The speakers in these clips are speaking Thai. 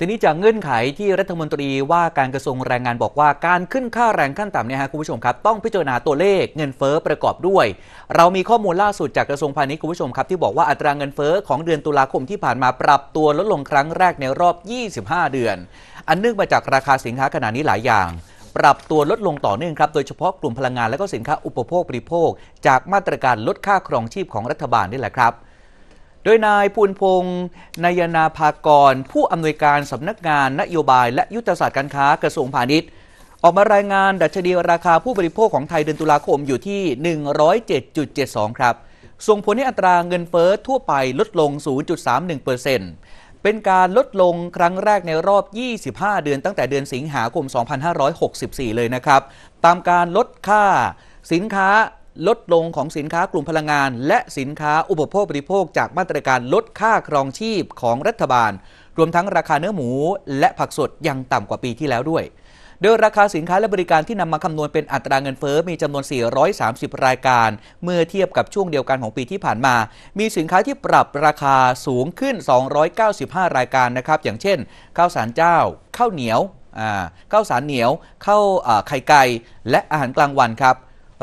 ทีนี้จากเงื่อนไขที่รัฐมนตรีว่าการกระทรวงแรงงานบอกว่าการขึ้นค่าแรงขั้นต่ำเนี่ยฮะคุณผู้ชมครับต้องพิจารณาตัวเลขเงินเฟ้อประกอบด้วย เรามีข้อมูลล่าสุดจากกระทรวงพาณิชย์คุณผู้ชมครับที่บอกว่าอัตราเงินเฟ้อของเดือนตุลาคมที่ผ่านมาปรับตัวลดลงครั้งแรกในรอบ 25 เดือน อันเนื่องมาจากราคาสินค้าขณะนี้หลายอย่าง ปรับตัวลดลงต่อเนื่องครับโดยเฉพาะกลุ่มพลังงานและก็สินค้าอุปโภคบริโภค จากมาตรการลดค่าครองชีพของรัฐบาลนี่แหละครับดยนายปูนพงศ์นายนาภากร ผู้อำนวยการสำนักงานนโยบายและยุทธศาสตร์การค้ากระทรวงพาณิชย์ ออกมารายงานดัชนีราคาผู้บริโภคของไทยเดือนตุลาคมอยู่ที่ 107.72 ครับ ส่งผลให้อัตราเงินเฟ้อทั่วไปลดลง 0.31%เปอร์เซ็นต์เป็นการลดลงครั้งแรกในรอบ 25 เดือนตั้งแต่เดือนสิงหาคม 2564 เลยนะครับตามการลดค่าสินค้าลดลงของสินค้ากลุ่มพลังงาน และสินค้าอุปโภคบริโภค จากมาตรการลดค่าครองชีพของรัฐบาล รวมทั้งราคาเนื้อหมู และผักสดยังต่ำกว่าปีที่แล้วด้วย โดยราคาสินค้าและบริการที่นำมาคำนวณเป็นอัตราเงินเฟอ้อ มีจำนวน 430 รายการเมื่อเทียบกับช่วงเดียวกันของปีที่ผ่านมา มีสินค้าที่ปรับราคาสูงขึ้น 295 รายการนะครับ อย่างเช่นข้าวสารเจ้าข้าวเหนียวข้าวสารเหนียวข้าวไข่ไก่และอาหารกลางวันครับ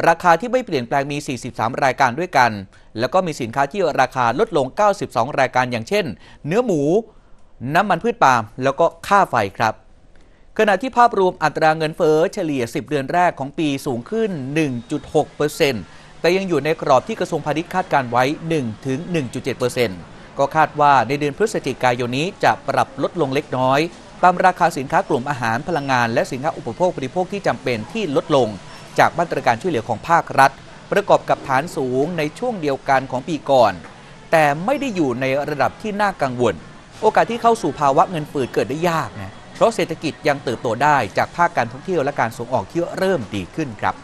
ราคาที่ไม่เปลี่ยนแปลงมี 43 รายการด้วยกัน แล้วก็มีสินค้าที่ราคาลดลง 92 รายการ อย่างเช่น เนื้อหมู น้ำมันพืชปาล์มแล้วก็ค่าไฟครับ ขณะที่ภาพรวมอัตราเงินเฟ้อเฉลี่ย 10 เดือนแรกของปีสูงขึ้น 1.6%แต่ยังอยู่ในกรอบที่กระทรวงพาณิชย์คาดการไว้ 1-1.7%ก็คาดว่าในเดือนพฤศจิกายนนี้จะปรับลดลงเล็กน้อย ตามราคาสินค้ากลุ่มอาหารพลังงานและสินค้าอุปโภคบริโภคที่จำเป็นที่ลดลงจากมาตรการช่วยเหลือของภาครัฐ ประกอบกับฐานสูงในช่วงเดียวกันของปีก่อน แต่ไม่ได้อยู่ในระดับที่น่ากังวล โอกาสที่เข้าสู่ภาวะเงินฝืดเกิดได้ยากนะเพราะเศรษฐกิจยังเติบโตได้ จากภาคการท่องเที่ยวและการส่งออกที่เริ่มดีขึ้นครับ